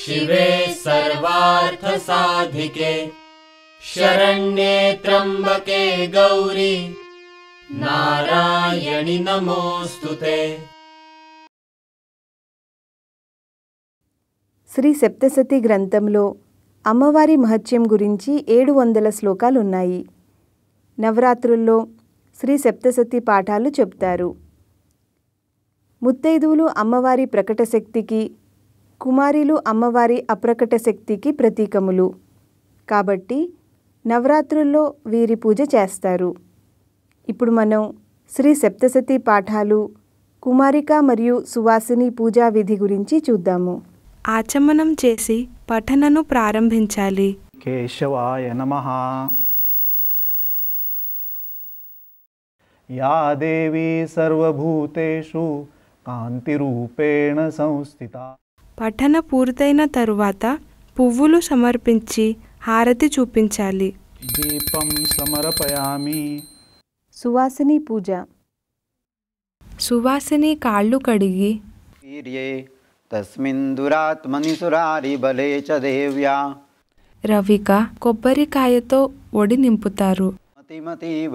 శివే సర్వార్థ సాధికే శరణ్యే త్రంబకే గౌరీ నారాయణి నమోస్తుతే శ్రీ సప్తసతి గ్రంథంలో అమ్మవారి మహత్యం గురించి ఏడు వందల శ్లోకాలున్నాయి నవరాత్రుల్లో శ్రీ సప్తసతి పాఠాలు చెప్తారు ముత్తైదువులు అమ్మవారి ప్రకట శక్తికి కుమారిలు అమ్మవారి అప్రకట శక్తికి ప్రతీకములు కాబట్టి నవరాత్రుల్లో వీరి పూజ చేస్తారు ఇప్పుడు మనం శ్రీ సప్తశతి పాఠాలు కుమారిక మరియు సువాసిని పూజా విధి గురించి చూద్దాము ఆచమనం చేసి పఠనను ప్రారంభించాలి కేశవాయ నమ యా దేవీ సర్వభూతేషు కాంతిరూపేణ సంస్థిత పఠన పూర్తయిన తరువాత పువ్వులు సమర్పించి హారతి చూపించాలి దీపం సమర్పయామి సువాసిని పూజ సువాసిని కాళ్ళు కడిగి బలే చ రవిక కొబ్బరికాయతో ఒడి నింపుతారు మతిమతీవ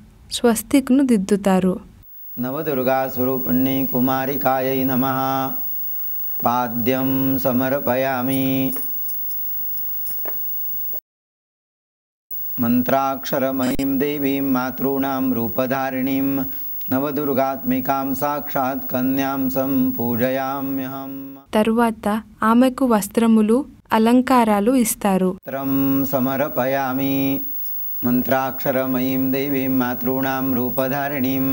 స్వస్తిక్ను దిద్దుతారు నవదుర్గా స్వరూపిణి కుమారికాయై నమ పాద్యం సమర్పయామి మంత్రాక్షరమీం దేవీం మాతృణాం రూపధారిణీం నవదుర్గాత్మికాం సాక్షాత్ కన్యాం సంపూజయామ్యహం తరువాత ఆమెకు వస్త్రములు అలంకారాలు ఇస్తారు సమర్పయామి మంత్రాక్షరమయీం దేవీం మాతృణం రూపధారిణీం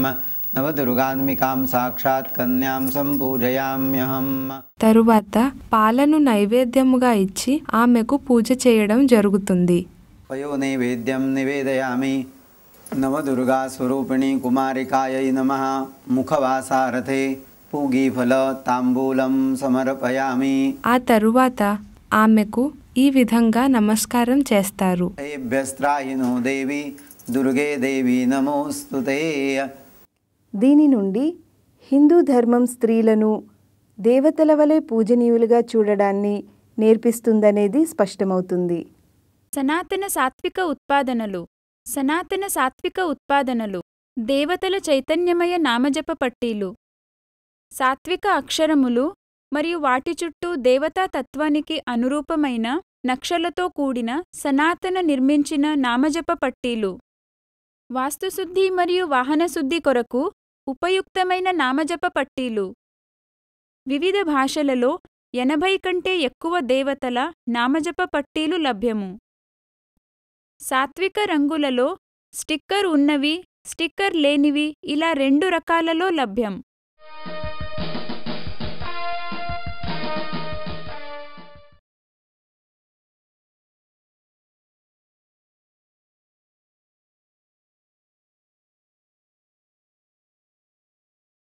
నవదుర్గాత్మికాం సాక్షాత్ కన్యాం సంపూజయామ్యహం తరువాత పాలను నైవేద్యముగా ఇచ్చి ఆమెకు పూజ చేయడం జరుగుతుంది వయో నైవేద్యం నివేదయామి నవదుర్గా స్వరూపిణి కుమారికాయై నమ ముఖవాసారథే పూగీఫల తాంబూలం సమర్పయామి ఆ తరువాత ఆమెకు ఈ విధంగా నమస్కారం చేస్తారు దీని నుండి హిందూ ధర్మం స్త్రీలను దేవతల వలె పూజనీయులుగా చూడడాన్ని నేర్పిస్తుందనేది స్పష్టమవుతుంది సనాతన సాత్విక ఉత్పాదనలు సనాతన సాత్విక ఉత్పాదనలు దేవతల చైతన్యమయ నామజప పట్టీలు సాత్విక అక్షరములు మరియు వాటి చుట్టూ దేవతా తత్వానికి అనురూపమైన నక్షలతో కూడిన సనాతన నిర్మించిన నామజప పట్టీలు వాస్తుశుద్ధి మరియు వాహనశుద్ధి కొరకు ఉపయుక్తమైన నామజప పట్టీలు వివిధ భాషలలో ఎనభై కంటే ఎక్కువ దేవతల నామజప పట్టీలు లభ్యము సాత్విక రంగులలో స్టిక్కర్ ఉన్నవి స్టిక్కర్ లేనివి ఇలా రెండు రకాలలో లభ్యం